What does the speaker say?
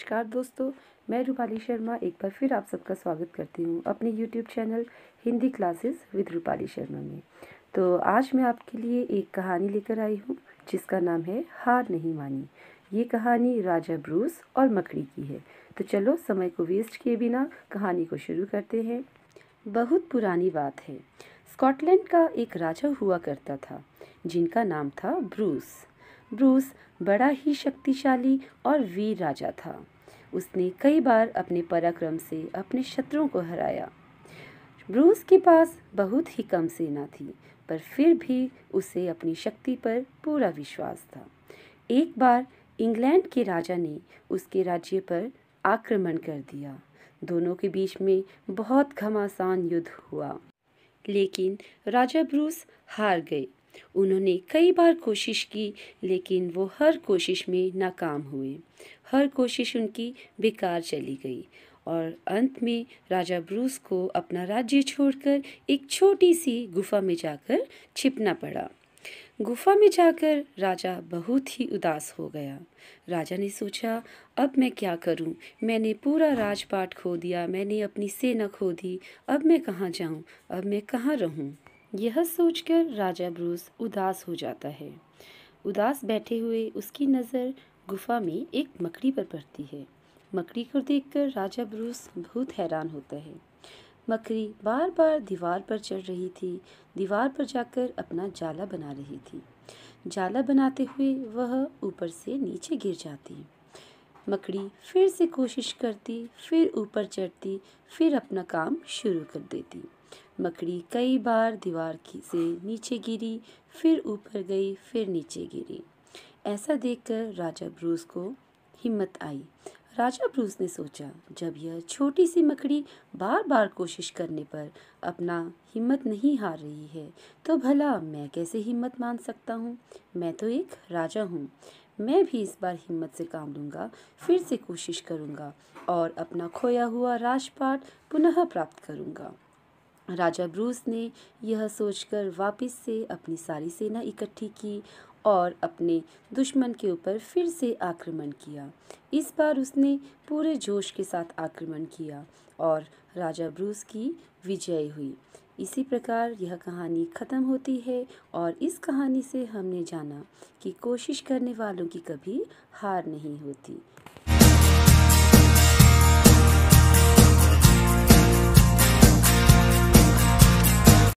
नमस्कार दोस्तों मैं रूपाली शर्मा एक बार फिर आप सबका स्वागत करती हूँ अपने YouTube channel Hindi classes with Rupali Sharma में तो आज मैं आपके लिए एक कहानी लेकर आई हूँ जिसका नाम है हार नहीं मानी ये कहानी राजा ब्रूस और मकड़ी की है तो चलो समय को वेस्ट किए बिना कहानी को शुरू करते हैं बहुत पुरानी बात है स्कॉटलैंड का एक राजा हुआ करता था जिनका नाम था ब्रूस ब्रूस बड़ा ही शक्तिशाली और वीर राजा था उसने कई बार अपने पराक्रम से अपने शत्रुओं को हराया ब्रूस के पास बहुत ही कम सेना थी पर फिर भी उसे अपनी शक्ति पर पूरा विश्वास था एक बार इंग्लैंड के राजा ने उसके राज्य पर आक्रमण कर दिया दोनों के बीच में बहुत घमासान युद्ध हुआ लेकिन राजा ब्रूस हार गए उन्होंने कई बार कोशिश की लेकिन वो हर कोशिश में नाकाम हुए हर कोशिश उनकी बेकार चली गई और अंत में राजा ब्रूस को अपना राज्य छोड़कर एक छोटी सी गुफा में जाकर छिपना पड़ा गुफा में जाकर राजा बहुत ही उदास हो गया राजा ने सोचा अब मैं क्या करूं? मैंने पूरा राजपाट खो दिया मैंने अपनी सेना खो दी अब मैं कहाँ जाऊं? अब मैं कहाँ रहूं? यह सोचकर राजा ब्रूस उदास हो जाता है उदास बैठे हुए उसकी नज़र गुफा में एक मकड़ी पर पड़ती है मकड़ी को देखकर राजा ब्रूस बहुत हैरान होता है मकड़ी बार बार दीवार पर चढ़ रही थी दीवार पर जाकर अपना जाला बना रही थी जाला बनाते हुए वह ऊपर से नीचे गिर जाती मकड़ी फिर से कोशिश करती फिर ऊपर चढ़ती फिर अपना काम शुरू कर देती मकड़ी कई बार दीवार की से नीचे गिरी फिर ऊपर गई फिर नीचे गिरी ऐसा देखकर राजा ब्रूस को हिम्मत आई राजा ब्रूस ने सोचा जब यह छोटी सी मकड़ी बार बार कोशिश करने पर अपना हिम्मत नहीं हार रही है तो भला मैं कैसे हिम्मत मान सकता हूँ मैं तो एक राजा हूँ मैं भी इस बार हिम्मत से काम लूँगा फिर से कोशिश करूँगा और अपना खोया हुआ राजपाट पुनः प्राप्त करूँगा राजा ब्रूस ने यह सोचकर वापस से अपनी सारी सेना इकट्ठी की और अपने दुश्मन के ऊपर फिर से आक्रमण किया इस बार उसने पूरे जोश के साथ आक्रमण किया और राजा ब्रूस की विजय हुई इसी प्रकार यह कहानी ख़त्म होती है और इस कहानी से हमने जाना कि कोशिश करने वालों की कभी हार नहीं होती